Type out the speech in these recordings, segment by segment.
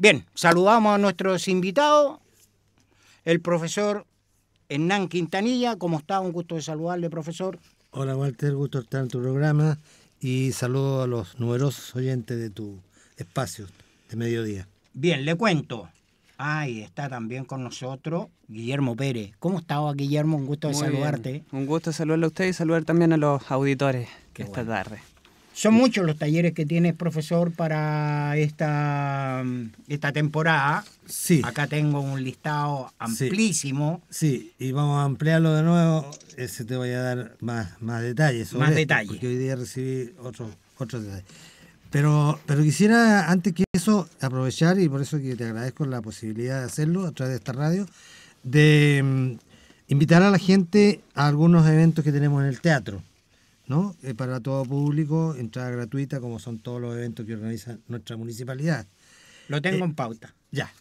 Bien, saludamos a nuestros invitados, el profesor Hernán Quintanilla. ¿Cómo está? Un gusto de saludarle, profesor. Hola, Walter, gusto estar en tu programa y saludo a los numerosos oyentes de tu espacio de mediodía. Bien, le cuento. Ahí está también con nosotros Guillermo Pérez. ¿Cómo estaba, Guillermo? Un gusto de saludarte. Un gusto saludarle a usted y saludar también a los auditores que esta tarde. Son muchos los talleres que tienes, profesor para esta, esta temporada. Sí. Acá tengo un listado amplísimo. Sí, y vamos a ampliarlo de nuevo. Ese te voy a dar más, más detalles. más detalles. Porque hoy día recibí otros detalles. Pero, pero quisiera, antes que eso, aprovechar, y por eso que te agradezco la posibilidad de hacerlo a través de esta radio, de mm, invitar a la gente a algunos eventos que tenemos en el teatro. ¿no? Eh, para todo público, entrada gratuita, como son todos los eventos que organiza nuestra municipalidad. Lo tengo eh, en pauta. Ya.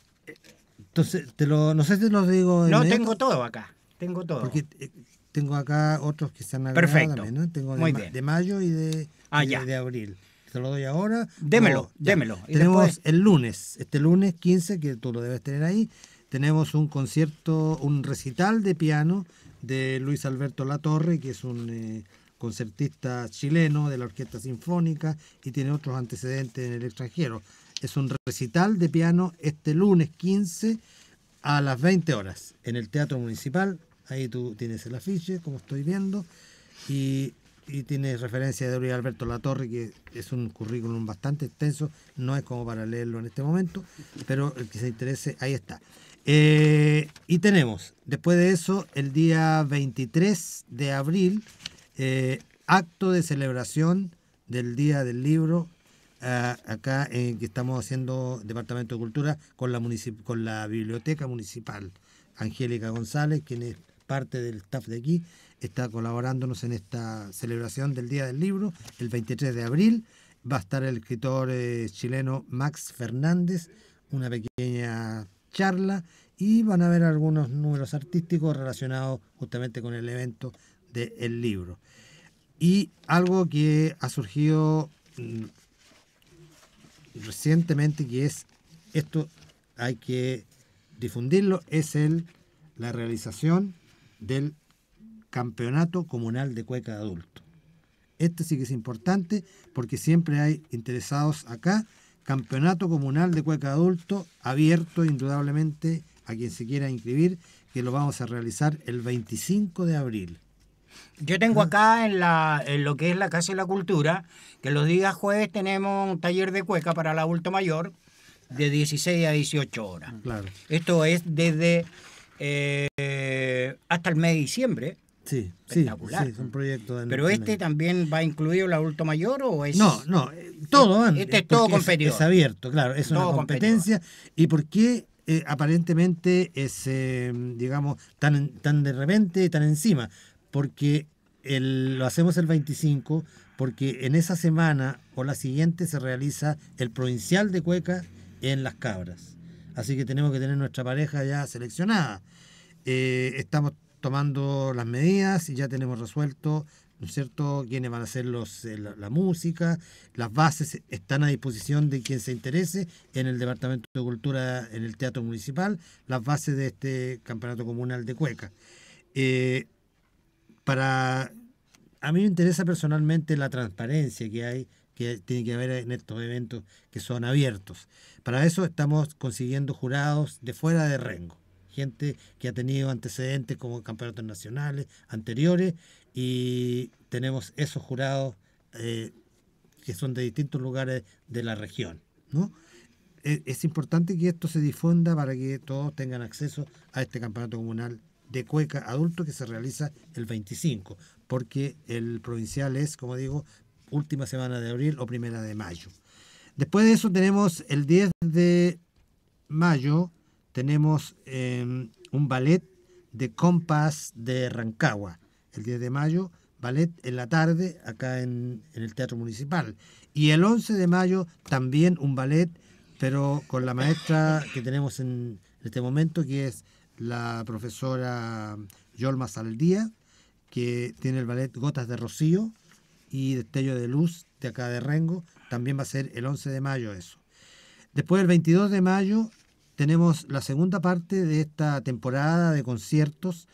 Entonces, te lo, no sé si te lo digo. No, tengo todo acá. Tengo todo. Porque eh, tengo acá otros que están agregados Perfecto. También, ¿no? Tengo de, mayo y de, ah, de, abril. Te lo doy ahora. Démelo, démelo. Tenemos el lunes, este lunes 15, que tú lo debes tener ahí, tenemos un concierto, un recital de piano de Luis Alberto Latorre, que es un concertista chileno de la Orquesta Sinfónica y tiene otros antecedentes en el extranjero. Es un recital de piano este lunes 15 a las 20 horas en el Teatro Municipal. Ahí tú tienes el afiche, como estoy viendo, y, tiene referencia de Oriol Alberto Latorre, que es un currículum bastante extenso, no es como para leerlo en este momento, pero el que se interese, ahí está. Eh, y tenemos, después de eso, el día 23 de abril, eh, acto de celebración del Día del Libro ah, acá en eh, que estamos haciendo Departamento de Cultura con la, Biblioteca Municipal. Angélica González, quien es parte del staff de aquí, está colaborándonos en esta celebración del Día del Libro, el 23 de abril. Va a estar el escritor eh, chileno Max Fernández, una pequeña charla y van a haber algunos números artísticos relacionados justamente con el evento del libro. Y algo que ha surgido mm, recientemente, que es esto hay que difundirlo, es el, la realización del campeonato comunal de cueca de adulto. este sí que es importante porque siempre hay interesados acá. Campeonato comunal de cueca de adulto abierto indudablemente a quien se quiera inscribir, que lo vamos a realizar el 25 de abril. Yo tengo ah. acá en, la, lo que es la Casa de la Cultura, que los días jueves tenemos un taller de cueca para el adulto mayor de 16 a 18 horas. Ah, claro. Esto es desde eh, hasta el mes de diciembre. Sí, espectacular. Sí, es un proyecto Pero este también va incluido el adulto mayor o es No, no, eh, todo. Eh, este es todo competidor. Es, abierto, claro, es una competencia y por qué aparentemente es digamos tan tan de repente, tan encima, porque lo hacemos el 25, porque en esa semana o la siguiente se realiza el provincial de Cueca en Las Cabras. Así que tenemos que tener nuestra pareja ya seleccionada. Eh, estamos tomando las medidas y ya tenemos resuelto, ¿no es cierto?, quiénes van a hacer los, eh, la, música. Las bases están a disposición de quien se interese en el Departamento de Cultura, en el Teatro Municipal, las bases de este Campeonato Comunal de Cueca. Eh, para... A mí me interesa personalmente la transparencia que hay, que tiene que haber en estos eventos que son abiertos. Para eso estamos consiguiendo jurados de fuera de Rengo, gente que ha tenido antecedentes como campeonatos nacionales anteriores y tenemos esos jurados eh, que son de distintos lugares de la región. ¿no? Es, es importante que esto se difunda para que todos tengan acceso a este campeonato comunal de cueca adulto que se realiza el 25, porque el provincial es, como digo, última semana de abril o primera de mayo. Después de eso tenemos el 10 de mayo, tenemos em, un ballet de compás de Rancagua. El 10 de mayo, ballet en la tarde acá en, en el Teatro Municipal. Y el 11 de mayo también un ballet, pero con la maestra que tenemos en este momento, que es la profesora Yolma Saldía, que tiene el ballet Gotas de Rocío y Destello de Luz de acá de Rengo. También va a ser el 11 de mayo eso. Después, el 22 de mayo, tenemos la segunda parte de esta temporada de conciertos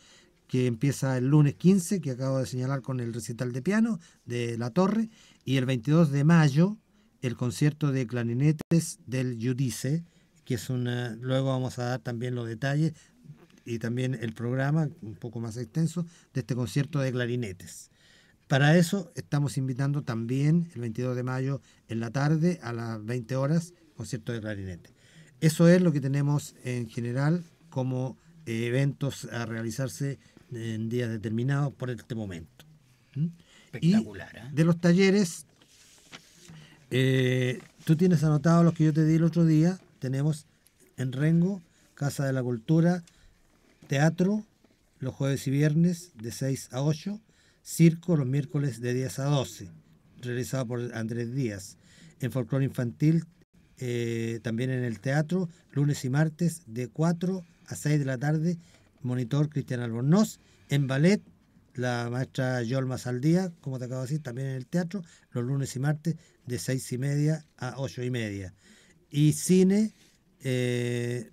que empieza el lunes 15, que acabo de señalar con el recital de piano de La Torre, y el 22 de mayo el concierto de clarinetes del Judice, que es una, luego vamos a dar también los detalles y también el programa, un poco más extenso, de este concierto de clarinetes. Para eso estamos invitando también el 22 de mayo en la tarde a las 20 horas concierto de clarinetes Eso es lo que tenemos en general como eh, eventos a realizarse en días determinados por este momento. ¿Mm? Espectacular. ¿eh? de los talleres, eh, tú tienes anotado los que yo te di el otro día. Tenemos en Rengo, Casa de la Cultura, Teatro los jueves y viernes de 6 a 8. Circo los miércoles de 10 a 12. Realizado por Andrés Díaz. En folclore infantil, eh, también en el teatro, lunes y martes de 4 a 6 de la tarde. Monitor Cristian Albornoz. En ballet, la maestra Yolma Saldía, como te acabo de decir, también en el teatro, los lunes y martes de 6 y media a 8 y media. Y cine, eh,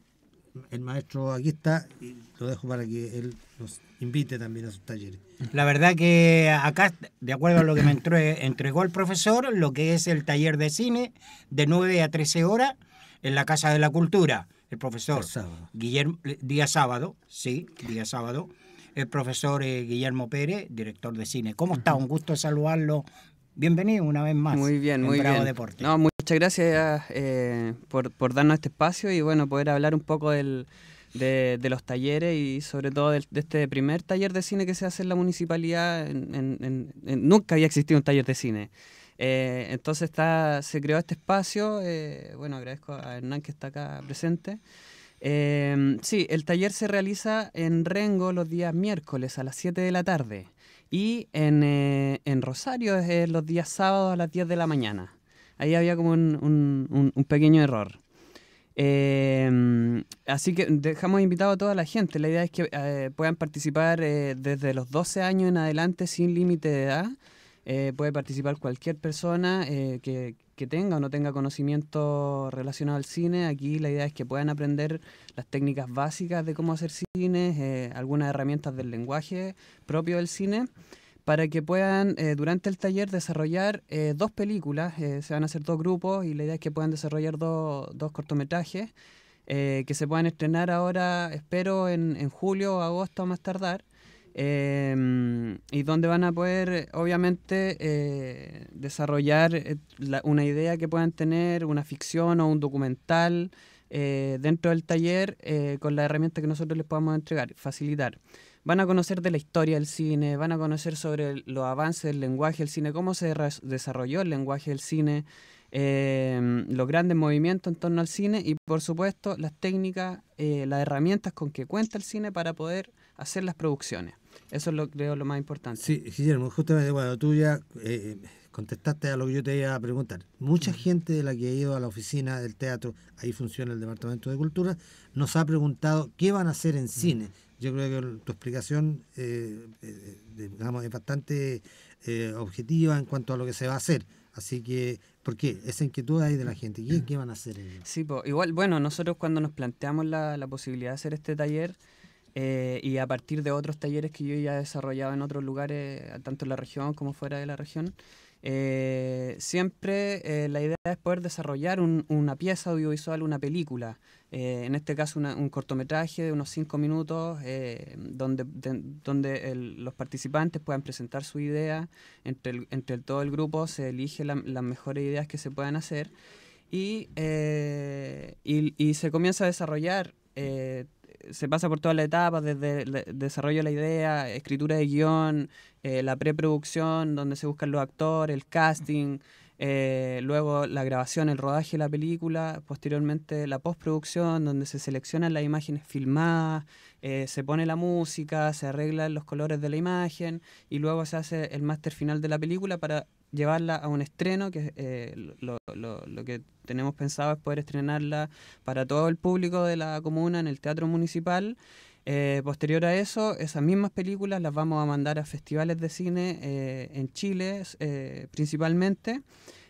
el maestro aquí está y lo dejo para que él nos invite también a sus talleres. La verdad que acá, de acuerdo a lo que me entregó el profesor, lo que es el taller de cine de 9 a 13 horas en la Casa de la Cultura, el profesor Guillermo, eh, día sábado, sí, día sábado, el profesor eh, Guillermo Pérez, director de cine. ¿Cómo está? Un gusto saludarlo. Bienvenido una vez más. Muy bien, en muy Bravo bien. Deporte. No, muy muchas gracias eh, por, darnos este espacio y bueno, poder hablar un poco de, los talleres y sobre todo de este primer taller de cine que se hace en la municipalidad. nunca había existido un taller de cine. Eh, entonces está, se creó este espacio. Eh, bueno, agradezco a Hernán que está acá presente. sí, el taller se realiza en Rengo los días miércoles a las 7 de la tarde y en, Rosario los días sábados a las 10 de la mañana ahí había como un, un, pequeño error. Em, así que dejamos invitado a toda la gente. La idea es que eh, puedan participar eh, desde los 12 años en adelante sin límite de edad. Eh, puede participar cualquier persona que, que, tenga o no tenga conocimiento relacionado al cine. Aquí la idea es que puedan aprender las técnicas básicas de cómo hacer cine, algunas herramientas del lenguaje propio del cine para que puedan eh, durante el taller desarrollar eh, dos películas, eh, se van a hacer dos grupos y la idea es que puedan desarrollar dos cortometrajes que se puedan estrenar ahora, espero, en, en julio o agosto o más tardar. Em, y donde van a poder, obviamente, desarrollar una idea que puedan tener, una ficción o un documental dentro del taller con la herramienta que nosotros les podamos entregar, facilitar van a conocer de la historia del cine, van a conocer sobre los avances del lenguaje del cine, cómo se desarrolló el lenguaje del cine, em, los grandes movimientos en torno al cine y por supuesto las técnicas, eh, las herramientas con que cuenta el cine para poder hacer las producciones. Eso es lo creo lo más importante. Sí, Guillermo, justamente cuando tú ya eh, contestaste a lo que yo te iba a preguntar. Mucha gente de la que ha ido a la oficina del teatro, ahí funciona el Departamento de Cultura, nos ha preguntado qué van a hacer en cine. Yo creo que tu explicación eh, eh, digamos, es bastante eh, objetiva en cuanto a lo que se va a hacer. Así que, ¿por qué? Esa inquietud ahí de la gente. ¿Qué, van a hacer ellos? Sí, igual, bueno, nosotros cuando nos planteamos la, posibilidad de hacer este taller y a partir de otros talleres que yo ya he desarrollado en otros lugares, tanto en la región como fuera de la región, siempre la idea es poder desarrollar una pieza audiovisual, una película. Eh, en este caso un cortometraje de unos cinco minutos eh, donde, donde los participantes puedan presentar su idea, entre, todo el grupo se eligen las mejores ideas que se puedan hacer y, eh, y, se comienza a desarrollar. se pasa por todas las etapas, desde el desarrollo de la idea, escritura de guión, la preproducción, donde se buscan los actores, el casting, eh, luego la grabación, el rodaje de la película, posteriormente la postproducción, donde se seleccionan las imágenes filmadas, eh, se pone la música, se arreglan los colores de la imagen y luego se hace el máster final de la película para llevarla a un estreno, que eh, lo, lo, que tenemos pensado es poder estrenarla para todo el público de la comuna en el Teatro Municipal eh, posterior a eso, esas mismas películas las vamos a mandar a festivales de cine eh, en Chile eh, principalmente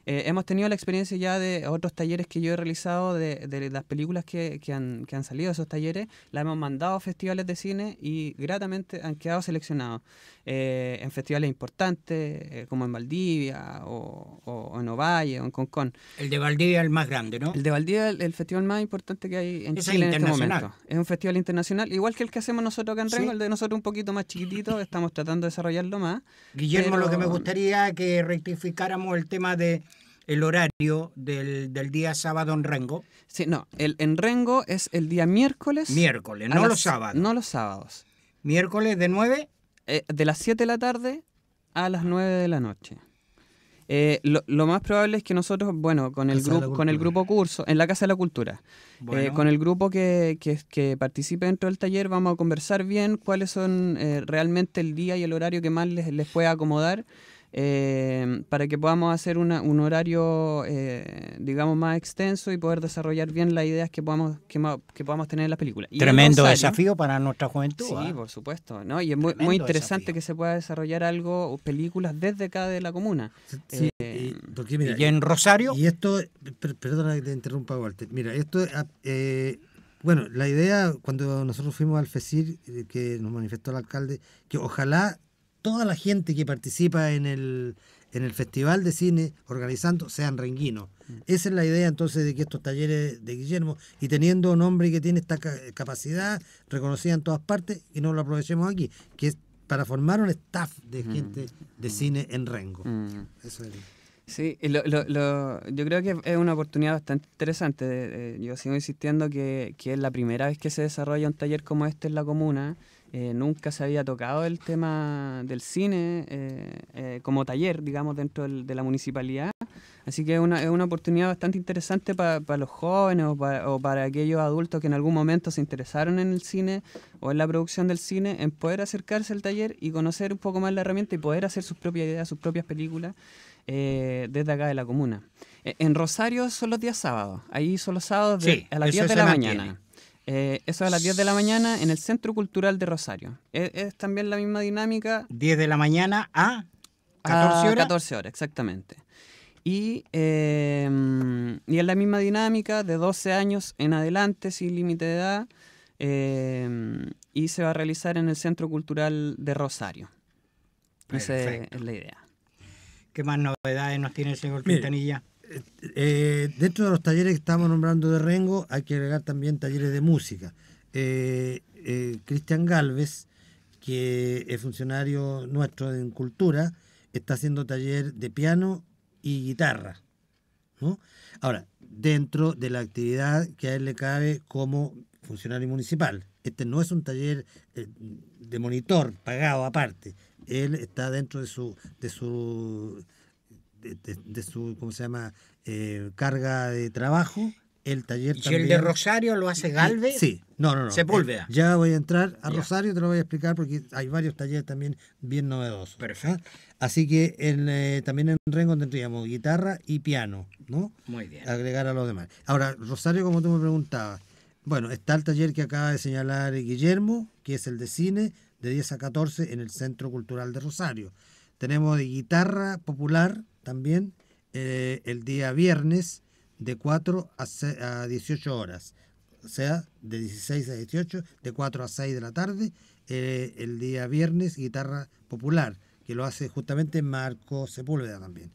eh, hemos tenido la experiencia ya de otros talleres que yo he realizado, de, de las películas que, que, han, que han salido de esos talleres, las hemos mandado a festivales de cine y gratamente han quedado seleccionados eh, en festivales importantes, eh, como en Valdivia o, o, en Ovalle o en Concón. El de Valdivia es el más grande, ¿no? El de Valdivia es el, festival más importante que hay en es Chile en este momento. Es un festival internacional, igual que el que hacemos nosotros acá en Rengo, el de nosotros un poquito más chiquitito, estamos tratando de desarrollarlo más. Guillermo, lo que me gustaría que rectificáramos el tema de el horario del, día sábado en Rengo. Sí, no, el, en Rengo es el día miércoles. Miércoles, no los sábados. No los sábados. Miércoles de 9. Eh, de las 7 de la tarde a las 9 de la noche. Eh, lo, más probable es que nosotros, bueno, con el, grupo, con el grupo curso, en la Casa de la Cultura, eh, con el grupo que, que, que, participe dentro del taller, vamos a conversar bien cuáles son realmente el día y el horario que más les, les puede acomodar eh, para que podamos hacer un horario, eh, digamos, más extenso y poder desarrollar bien las ideas que podamos, que, que podamos tener en las películas. Tremendo desafío para nuestra juventud. Sí, ¿ah? por supuesto. ¿no? Y es muy, interesante que se pueda desarrollar algo, películas desde acá de la comuna. Sí, y, eh, y, en Rosario. Y esto, perdona que te interrumpa, Walter. Mira, esto. Ah, eh, bueno, la idea cuando nosotros fuimos al FECIR, que nos manifestó el alcalde, que ojalá toda la gente que participa en el, en el Festival de Cine organizando sean renguinos. Mm. Esa es la idea entonces de que estos talleres de Guillermo, y teniendo un hombre que tiene esta capacidad reconocida en todas partes, y no lo aprovechemos aquí, que es para formar un staff de mm. gente de cine en Rengo. Mm. Eso es. Sí, yo creo que es una oportunidad bastante interesante. yo sigo insistiendo que, que es la primera vez que se desarrolla un taller como este en la comuna. Eh, nunca se había tocado el tema del cine eh, eh, como taller, digamos, dentro de la municipalidad. Así que es una, es una oportunidad bastante interesante para los jóvenes o, para aquellos adultos que en algún momento se interesaron en el cine o en la producción del cine, en poder acercarse al taller y conocer un poco más la herramienta y poder hacer sus propias ideas, sus propias películas desde acá de la comuna. E, en Rosario son los días sábados, ahí son los sábados de, a las 10 de la mañana. Eh, eso a las 10 de la mañana en el Centro Cultural de Rosario. E, es, también la misma dinámica. 10 de la mañana a 14 horas. 14 horas, exactamente. Em, y, es la misma dinámica de 12 años en adelante, sin límite de edad, em, y se va a realizar en el Centro Cultural de Rosario. Esa es la idea. ¿Qué más novedades nos tiene el señor Pintanilla eh, dentro de los talleres que estamos nombrando de Rengo, hay que agregar también talleres de música. Eh, eh, Cristian Galvez, que es funcionario nuestro en Cultura, está haciendo taller de piano y guitarra. Ahora, dentro de la actividad que a él le cabe como funcionario municipal. Este no es un taller de monitor pagado aparte. Él está dentro de su, de su de, su, ¿cómo se llama?, eh, carga de trabajo. El taller ¿Y el de Rosario lo hace Galvez? Sí, no, no, no. Sepúlveda. Eh, ya voy a entrar a Rosario, te lo voy a explicar porque hay varios talleres también bien novedosos. ¿eh? Perfecto. Así que también en Rengo tendríamos guitarra y piano, ¿no? Muy bien. Agregar a los demás. Ahora, Rosario, como tú me preguntabas, bueno, está el taller que acaba de señalar Guillermo, que es el de cine, de 10 a 14 en el Centro Cultural de Rosario. Tenemos de guitarra popular, también eh, el día viernes de 4 a, 18 horas. O sea, de 16 a 18, de 4 a 6 de la tarde, eh, el día viernes, guitarra popular, que lo hace justamente Marco Sepúlveda también.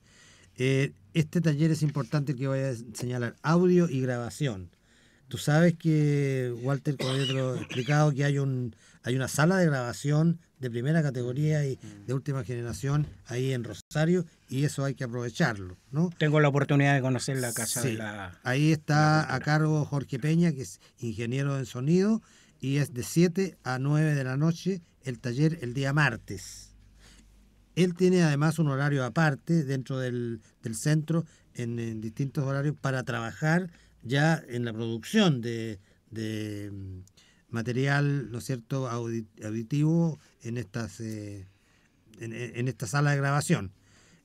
Eh, este taller es importante que voy a señalar, audio y grabación. Tú sabes que, Walter, como yo explicado, que hay, un, hay una sala de grabación de primera categoría y de mm. última generación ahí en Rosario y eso hay que aprovecharlo. ¿no? Tengo la oportunidad de conocer la casa de la... Ahí está a cargo Jorge Peña, que es ingeniero en sonido, y es de 7 a 9 de la noche el taller el día martes. Él tiene además un horario aparte dentro del, centro, en, distintos horarios, para trabajar ya en la producción de material, ¿no es cierto?, auditivo en, estas, eh, en, esta sala de grabación.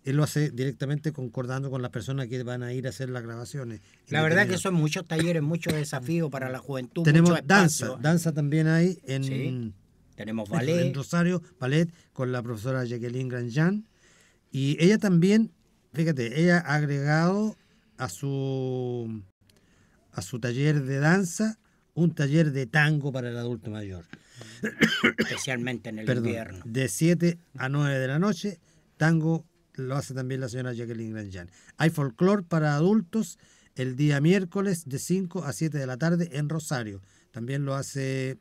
Él lo hace directamente concordando con las personas que van a ir a hacer las grabaciones. La verdad que son muchos talleres, muchos desafíos para la juventud. Tenemos danza, danza también hay en, Tenemos ballet. en Rosario, ballet, con la profesora Jacqueline Granjan. Y ella también, fíjate, ella ha agregado a su, a su taller de danza un taller de tango para el adulto mayor. Especialmente en el Perdón, De 7 a 9 de la noche, tango lo hace también la señora Jacqueline Granjan Hay folclore para adultos el día miércoles de 5 a 7 de la tarde en Rosario. También lo hace...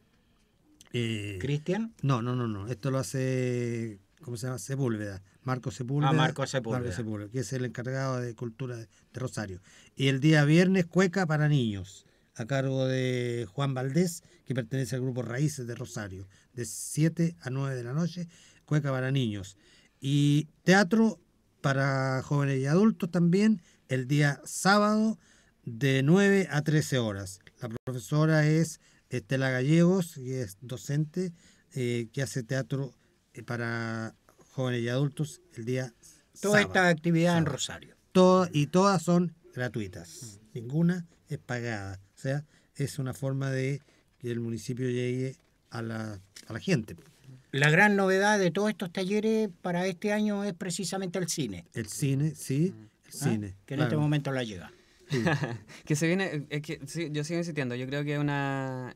Eh, ¿Cristian? No, no, no, no. Esto lo hace... ¿Cómo se llama? Sepúlveda. Marco Sepúlveda. Ah, Marco Sepúlveda. Marco Sepúlveda, que es el encargado de cultura de Rosario. Y el día viernes, cueca para niños a cargo de Juan Valdés, que pertenece al grupo Raíces de Rosario, de 7 a 9 de la noche, cueca para niños. Y teatro para jóvenes y adultos también, el día sábado, de 9 a 13 horas. La profesora es Estela Gallegos, que es docente, eh, que hace teatro eh, para jóvenes y adultos el día Toda esta actividad en Rosario. Todo, y todas son gratuitas. Mm. Ninguna es pagada. O sea, es una forma de que el municipio llegue a la, gente. La gran novedad de todos estos talleres para este año es precisamente el cine. El cine, sí, el ah, cine. Que en este momento la llega. que se viene, yo sigo insistiendo, yo creo que es una,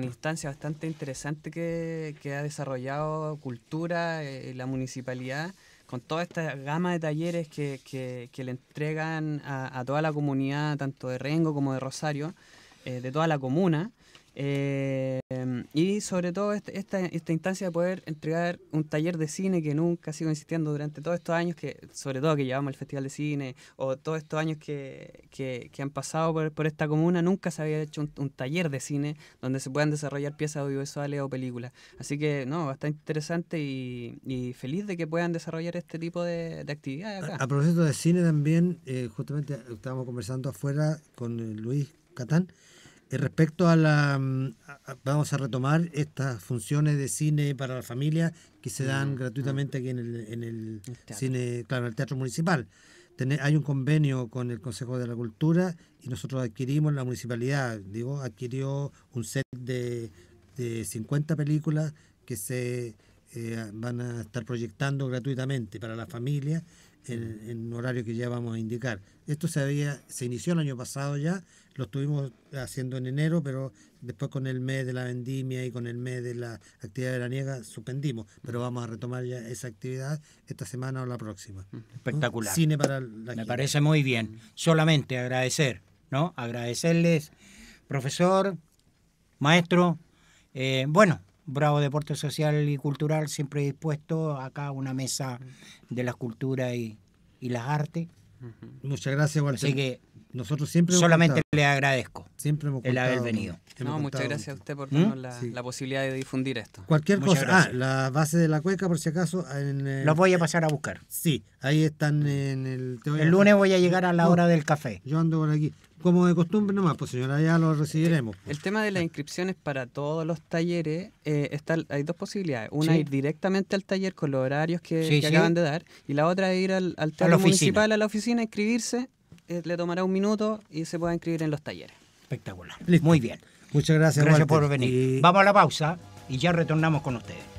instancia bastante interesante que, ha desarrollado cultura, en eh, la municipalidad con toda esta gama de talleres que, que, que le entregan a, a, toda la comunidad, tanto de Rengo como de Rosario, eh, de toda la comuna, eh, y sobre todo este, esta, esta, instancia de poder entregar un taller de cine que nunca sigo insistiendo durante todos estos años, que sobre todo que llevamos el Festival de Cine o todos estos años que, han pasado por, esta comuna, nunca se había hecho un, taller de cine donde se puedan desarrollar piezas audiovisuales o películas. Así que, no, bastante interesante y, feliz de que puedan desarrollar este tipo de, actividades acá. A, de cine también, eh, justamente estábamos conversando afuera con eh, Luis Catán. Eh, respecto a la... Mm, vamos a retomar estas funciones de cine para la familia que se dan mm, gratuitamente mm. aquí en el, cine, claro, el Teatro Municipal. hay un convenio con el Consejo de la Cultura y nosotros adquirimos, la municipalidad, digo, adquirió un set de, 50 películas que se eh, van a estar proyectando gratuitamente para la familia en, horario que ya vamos a indicar. Esto se había, se inició el año pasado ya, lo estuvimos haciendo en enero, pero después con el mes de la vendimia y con el mes de la actividad de la niega suspendimos, pero vamos a retomar ya esa actividad esta semana o la próxima. Espectacular. Cine para la Me parece muy bien. Solamente agradecer, ¿no? Agradecerles, profesor, maestro, eh, bueno, Bravo Deporte Social y Cultural, siempre dispuesto. Acá una mesa de la cultura y, las artes. Muchas gracias, Walter. Así que nosotros siempre solamente le agradezco siempre el haber venido. No, muchas gracias a usted por darnos ¿Mm? la, posibilidad de difundir esto. Cualquier cosa. Ah, gracias. la base de la cueca, por si acaso. Eh, Los voy a eh, pasar a buscar. Sí, ahí están en el. el lunes voy a llegar a la hora del café. Yo ando por aquí como de costumbre nomás, pues señora, ya lo recibiremos. El tema de las inscripciones para todos los talleres, eh, hay dos posibilidades. Una, es ir directamente al taller con los horarios que, acaban de dar, y la otra, ir al, al municipal, a la oficina, inscribirse, eh, le tomará un minuto y se puede inscribir en los talleres. Espectacular. Muy bien. Muchas gracias, gracias por venir. Vamos a la pausa y ya retornamos con ustedes.